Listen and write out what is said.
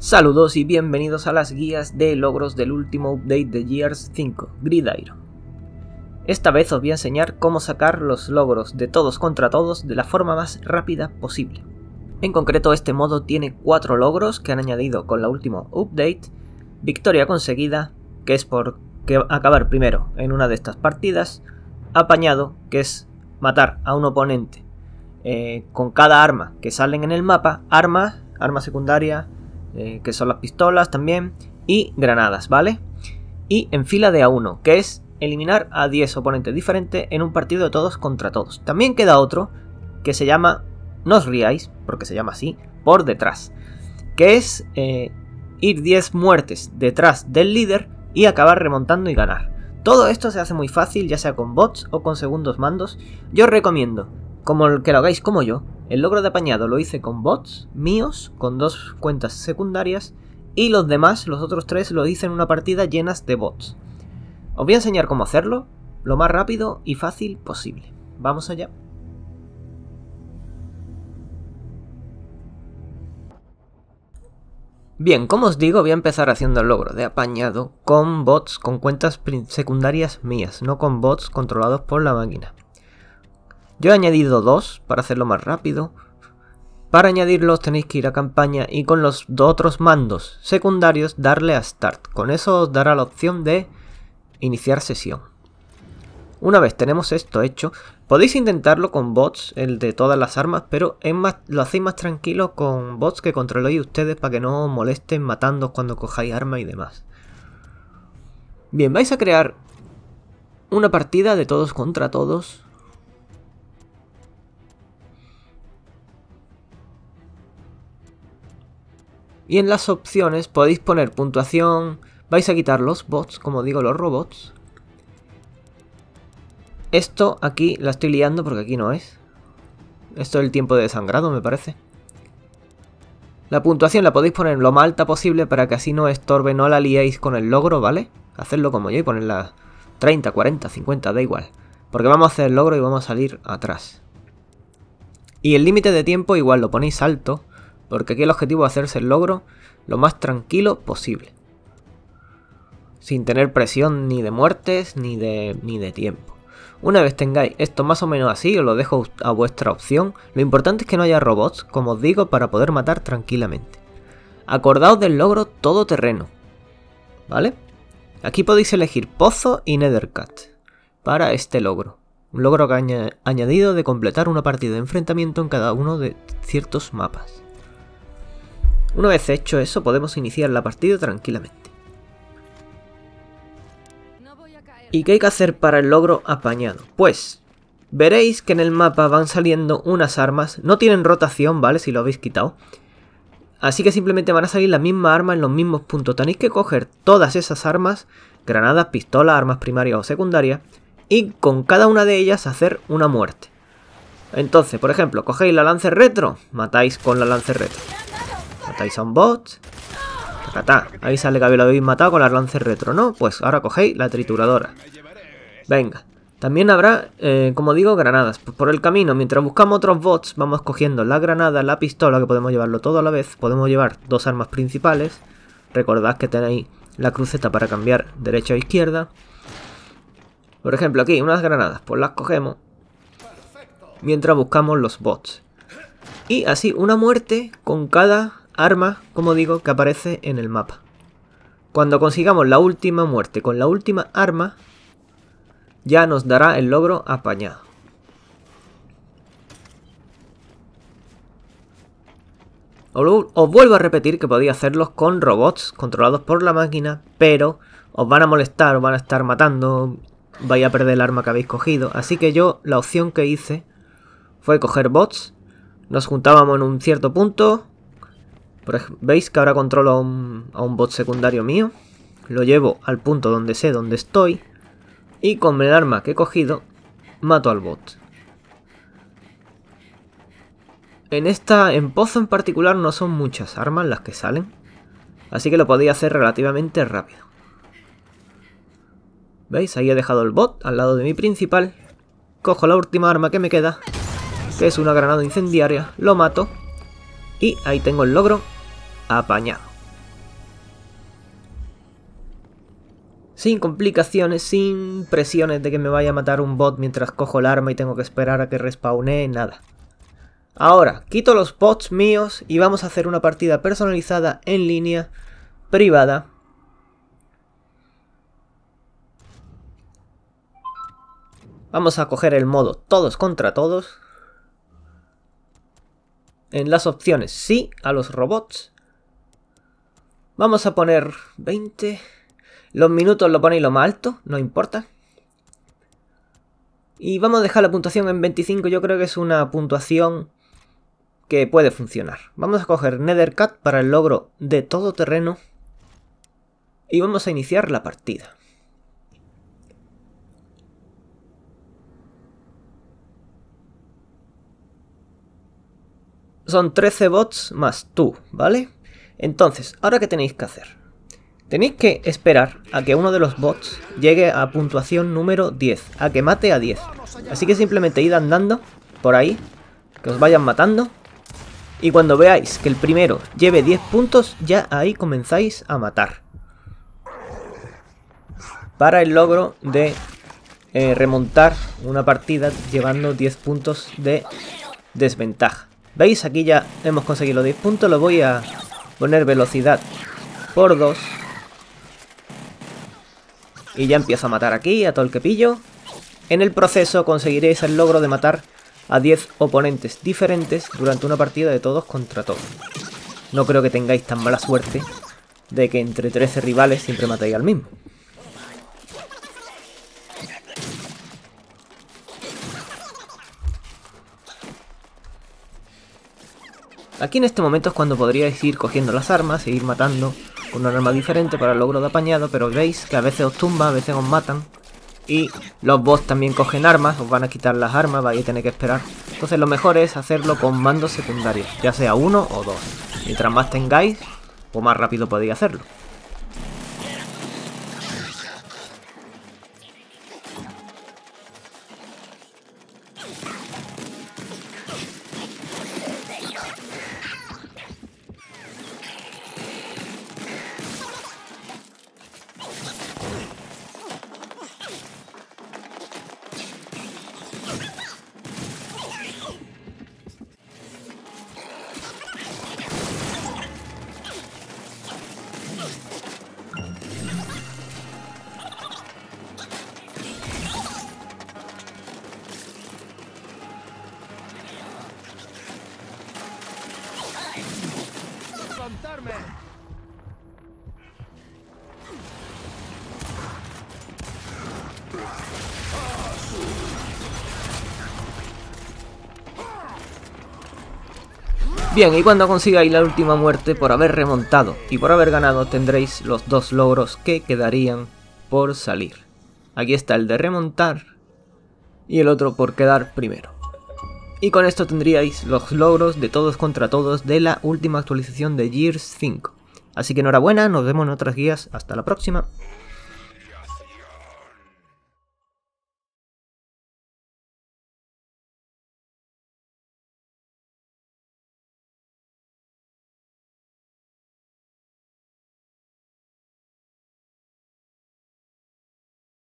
Saludos y bienvenidos a las guías de logros del último update de Gears 5, Gridiron. Esta vez os voy a enseñar cómo sacar los logros de todos contra todos de la forma más rápida posible. En concreto este modo tiene cuatro logros que han añadido con la última update, victoria conseguida, que es por acabar primero en una de estas partidas, apañado, que es matar a un oponente eh, con cada arma que salen en el mapa, arma, arma secundaria, eh, que son las pistolas también, y granadas, ¿vale? Y en fila de a 1 que es eliminar a 10 oponentes diferentes en un partido de todos contra todos. También queda otro que se llama, no os riáis, porque se llama así, por detrás, que es eh, ir 10 muertes detrás del líder y acabar remontando y ganar. Todo esto se hace muy fácil, ya sea con bots o con segundos mandos. Yo os recomiendo, como el que lo hagáis como yo, el logro de apañado lo hice con bots míos, con dos cuentas secundarias, y los demás, los otros tres, lo hice en una partida llenas de bots. Os voy a enseñar cómo hacerlo, lo más rápido y fácil posible. Vamos allá. Bien, como os digo, voy a empezar haciendo el logro de apañado con bots, con cuentas secundarias mías, no con bots controlados por la máquina. Yo he añadido dos para hacerlo más rápido. Para añadirlos tenéis que ir a campaña y con los dos otros mandos secundarios darle a Start. Con eso os dará la opción de iniciar sesión. Una vez tenemos esto hecho, podéis intentarlo con bots, el de todas las armas, pero es más, lo hacéis más tranquilo con bots que controléis ustedes para que no os molesten matando cuando cojáis armas y demás. Bien, vais a crear una partida de todos contra todos Y en las opciones podéis poner puntuación, vais a quitar los bots, como digo, los robots. Esto aquí la estoy liando porque aquí no es. Esto es el tiempo de desangrado, me parece. La puntuación la podéis poner lo más alta posible para que así no estorbe, no la liéis con el logro, ¿vale? Hacerlo como yo y ponerla 30, 40, 50, da igual. Porque vamos a hacer el logro y vamos a salir atrás. Y el límite de tiempo igual lo ponéis alto porque aquí el objetivo es hacerse el logro lo más tranquilo posible. Sin tener presión ni de muertes ni de, ni de tiempo. Una vez tengáis esto más o menos así, os lo dejo a vuestra opción, lo importante es que no haya robots, como os digo, para poder matar tranquilamente. Acordaos del logro todoterreno, ¿vale? Aquí podéis elegir Pozo y Nethercat para este logro. Un logro añadido de completar una partida de enfrentamiento en cada uno de ciertos mapas. Una vez hecho eso, podemos iniciar la partida tranquilamente. ¿Y qué hay que hacer para el logro apañado? Pues, veréis que en el mapa van saliendo unas armas, no tienen rotación, ¿vale? Si lo habéis quitado. Así que simplemente van a salir las mismas armas en los mismos puntos. Tenéis que coger todas esas armas, granadas, pistolas, armas primarias o secundarias, y con cada una de ellas hacer una muerte. Entonces, por ejemplo, cogéis la lance retro, matáis con la lance retro. Matáis a un bot. Ahí sale que lo habéis matado con las lances retro, ¿no? Pues ahora cogéis la trituradora. Venga. También habrá, eh, como digo, granadas. por el camino, mientras buscamos otros bots, vamos cogiendo la granada, la pistola, que podemos llevarlo todo a la vez. Podemos llevar dos armas principales. Recordad que tenéis la cruceta para cambiar derecha a izquierda. Por ejemplo, aquí, unas granadas. Pues las cogemos mientras buscamos los bots. Y así, una muerte con cada arma, como digo, que aparece en el mapa. Cuando consigamos la última muerte con la última arma, ya nos dará el logro apañado. Os vuelvo a repetir que podéis hacerlos con robots controlados por la máquina, pero os van a molestar, os van a estar matando, vais a perder el arma que habéis cogido. Así que yo la opción que hice fue coger bots, nos juntábamos en un cierto punto, Veis que ahora controlo a un, bot secundario mío. Lo llevo al punto donde sé dónde estoy. Y con el arma que he cogido, mato al bot. En esta, en Pozo en particular, no son muchas armas las que salen. Así que lo podía hacer relativamente rápido. ¿Veis? Ahí he dejado el bot al lado de mi principal. Cojo la última arma que me queda, que es una granada incendiaria, lo mato. Y ahí tengo el logro apañado. Sin complicaciones, sin presiones de que me vaya a matar un bot mientras cojo el arma y tengo que esperar a que respawnee, nada. Ahora, quito los bots míos y vamos a hacer una partida personalizada en línea, privada. Vamos a coger el modo todos contra todos. En las opciones sí a los robots Vamos a poner 20. Los minutos lo ponéis lo más alto, no importa. Y vamos a dejar la puntuación en 25, yo creo que es una puntuación que puede funcionar. Vamos a coger Nethercat para el logro de todo terreno. Y vamos a iniciar la partida. Son 13 bots más tú, ¿vale? Entonces, ¿ahora qué tenéis que hacer? Tenéis que esperar a que uno de los bots llegue a puntuación número 10, a que mate a 10. Así que simplemente id andando por ahí, que os vayan matando. Y cuando veáis que el primero lleve 10 puntos, ya ahí comenzáis a matar. Para el logro de eh, remontar una partida llevando 10 puntos de desventaja. ¿Veis? Aquí ya hemos conseguido los 10 puntos, lo voy a poner velocidad por 2. Y ya empiezo a matar aquí a todo el que pillo. En el proceso conseguiréis el logro de matar a 10 oponentes diferentes durante una partida de todos contra todos. No creo que tengáis tan mala suerte de que entre 13 rivales siempre matéis al mismo. Aquí en este momento es cuando podríais ir cogiendo las armas e ir matando con una arma diferente para el logro de apañado, pero veis que a veces os tumba, a veces os matan. Y los bots también cogen armas, os van a quitar las armas, vais a tener que esperar. Entonces lo mejor es hacerlo con mandos secundarios, ya sea uno o dos. Mientras más tengáis, o pues más rápido podéis hacerlo. Bien, y cuando consigáis la última muerte por haber remontado y por haber ganado tendréis los dos logros que quedarían por salir. Aquí está el de remontar y el otro por quedar primero. Y con esto tendríais los logros de todos contra todos de la última actualización de Gears 5. Así que enhorabuena, nos vemos en otras guías, hasta la próxima.